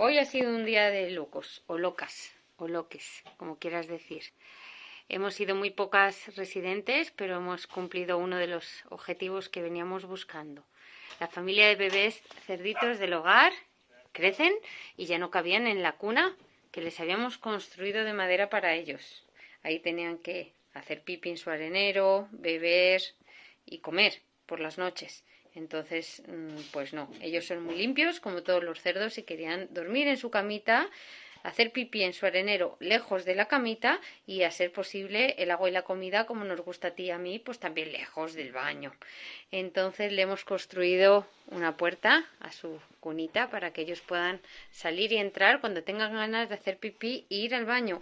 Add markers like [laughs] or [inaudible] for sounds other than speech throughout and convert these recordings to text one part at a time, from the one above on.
Hoy ha sido un día de locos, o locas, o loques, como quieras decir. Hemos sido muy pocas residentes, pero hemos cumplido uno de los objetivos que veníamos buscando. La familia de bebés cerditos del hogar crecen y ya no cabían en la cuna que les habíamos construido de madera para ellos. Ahí tenían que hacer pipi en su arenero, beber y comer por las noches. Entonces, mm, pues no, ellos son muy limpios, como todos los cerdos, y querían dormir en su camita, hacer pipí en su arenero lejos de la camita y, a ser posible, el agua y la comida, como nos gusta a ti y a mí, pues también lejos del baño. Entonces le hemos construido una puerta a su cunita para que ellos puedan salir y entrar cuando tengan ganas de hacer pipí e ir al baño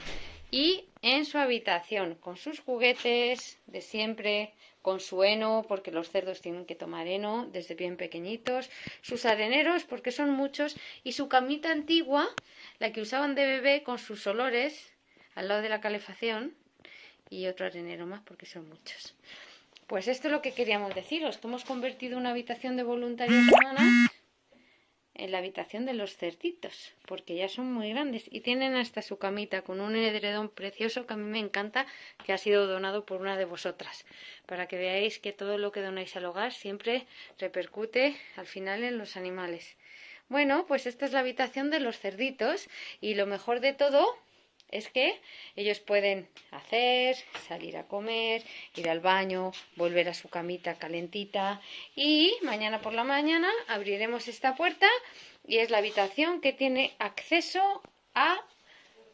y en su habitación, con sus juguetes de siempre, con su heno, porque los cerdos tienen que tomar heno desde bien pequeñitos, sus areneros, porque son muchos, y su camita antigua, la que usaban de bebé, con sus olores, al lado de la calefacción, y otro arenero más, porque son muchos. Pues esto es lo que queríamos deciros, que hemos convertido una habitación de voluntarios humanas en la habitación de los cerditos, porque ya son muy grandes y tienen hasta su camita con un edredón precioso que a mí me encanta, que ha sido donado por una de vosotras, para que veáis que todo lo que donáis al hogar siempre repercute al final en los animales. Bueno, pues esta es la habitación de los cerditos y lo mejor de todo es que ellos pueden hacer, salir a comer, ir al baño, volver a su camita calentita y mañana por la mañana abriremos esta puerta y es la habitación que tiene acceso a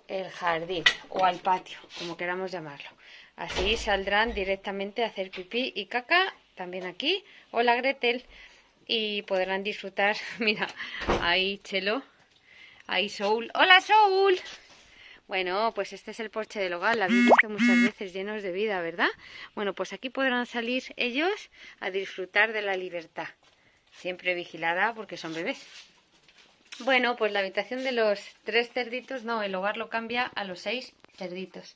el jardín o al patio, como queramos llamarlo. Así saldrán directamente a hacer pipí y caca también aquí. Hola Gretel. Y podrán disfrutar. [laughs] Mira, ahí Chelo. Ahí Soul. Hola Soul. Bueno, pues este es el porche del hogar, la habéis visto muchas mm. veces llenos de vida, ¿verdad? Bueno, pues aquí podrán salir ellos a disfrutar de la libertad, siempre vigilada porque son bebés. Bueno, pues la habitación de los tres cerditos, no, el hogar lo cambia a los seis cerditos.